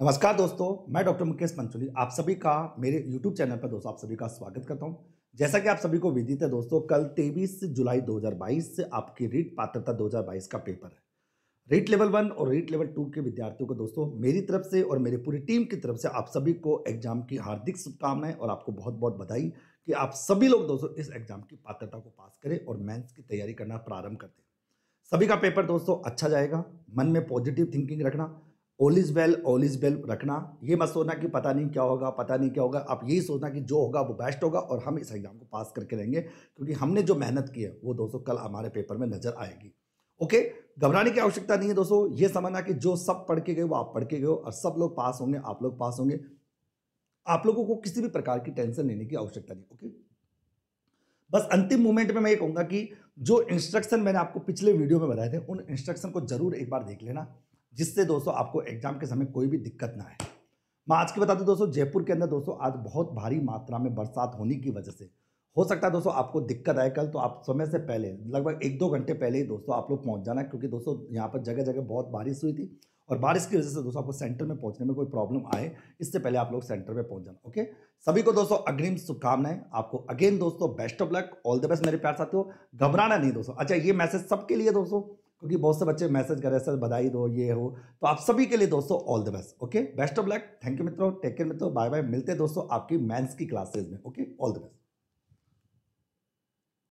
नमस्कार दोस्तों मैं डॉक्टर मुकेश पंचोली आप सभी का मेरे यूट्यूब चैनल पर दोस्तों आप सभी का स्वागत करता हूं जैसा कि आप सभी को विदित है दोस्तों कल 23 जुलाई 2022 से आपकी रीट पात्रता 2022 का पेपर है रीट लेवल वन और रीट लेवल टू के विद्यार्थियों को दोस्तों मेरी तरफ से और मेरी पूरी टीम की तरफ से आप सभी को एग्जाम की हार्दिक शुभकामनाएं और आपको बहुत बहुत बधाई कि आप सभी लोग दोस्तों इस एग्जाम की पात्रता को पास करें और मेंस की तैयारी करना प्रारंभ कर दें सभी का पेपर दोस्तों अच्छा जाएगा मन में पॉजिटिव थिंकिंग रखना इज वेल इज वेल रखना ये मत सोचना कि पता नहीं क्या होगा पता नहीं क्या होगा आप यही सोचना कि जो होगा वो बेस्ट होगा और हम इस एग्ज़ाम को पास करके रहेंगे क्योंकि हमने जो मेहनत की है वो दोस्तों कल हमारे पेपर में नज़र आएगी ओके घबराने की आवश्यकता नहीं है दोस्तों ये समझना कि जो सब पढ़ के गए वो आप पढ़ के गए और सब लोग पास होंगे आप लोग पास होंगे आप लोगों को किसी भी प्रकार की टेंशन लेने की आवश्यकता नहीं ओके बस अंतिम मोमेंट में मैं ये कहूँगा कि जो इंस्ट्रक्शन मैंने आपको पिछले वीडियो में बताए थे उन इंस्ट्रक्शन को जरूर एक बार देख लेना जिससे दोस्तों आपको एग्जाम के समय कोई भी दिक्कत ना आए मैं आज के बता दूँ दोस्तों जयपुर के अंदर दोस्तों आज बहुत भारी मात्रा में बरसात होने की वजह से हो सकता है दोस्तों आपको दिक्कत आए कल तो आप समय से पहले लगभग एक दो घंटे पहले ही दोस्तों आप लोग पहुंच जाना क्योंकि दोस्तों यहाँ पर जगह जगह बहुत बारिश हुई थी और बारिश की वजह से दोस्तों आपको सेंटर में पहुंचने में कोई प्रॉब्लम आए इससे पहले आप लोग सेंटर में पहुंच जाना ओके सभी को दोस्तों अग्रिम शुभकामनाएं आपको अगेन दोस्तों best of luck all the best मेरे प्यार साथियों घबराना नहीं दोस्तों अच्छा ये मैसेज सबके लिए दोस्तों क्योंकि बहुत से बच्चे मैसेज कर रहे हैं सर बधाई दो ये हो तो आप सभी के लिए दोस्तों all the best okay best of luck thank you मित्रों टेक केयर मित्रों बाय बाय मिलते हैं दोस्तों आपकी मैथ्स की क्लासेज में ओके ऑल द बेस्ट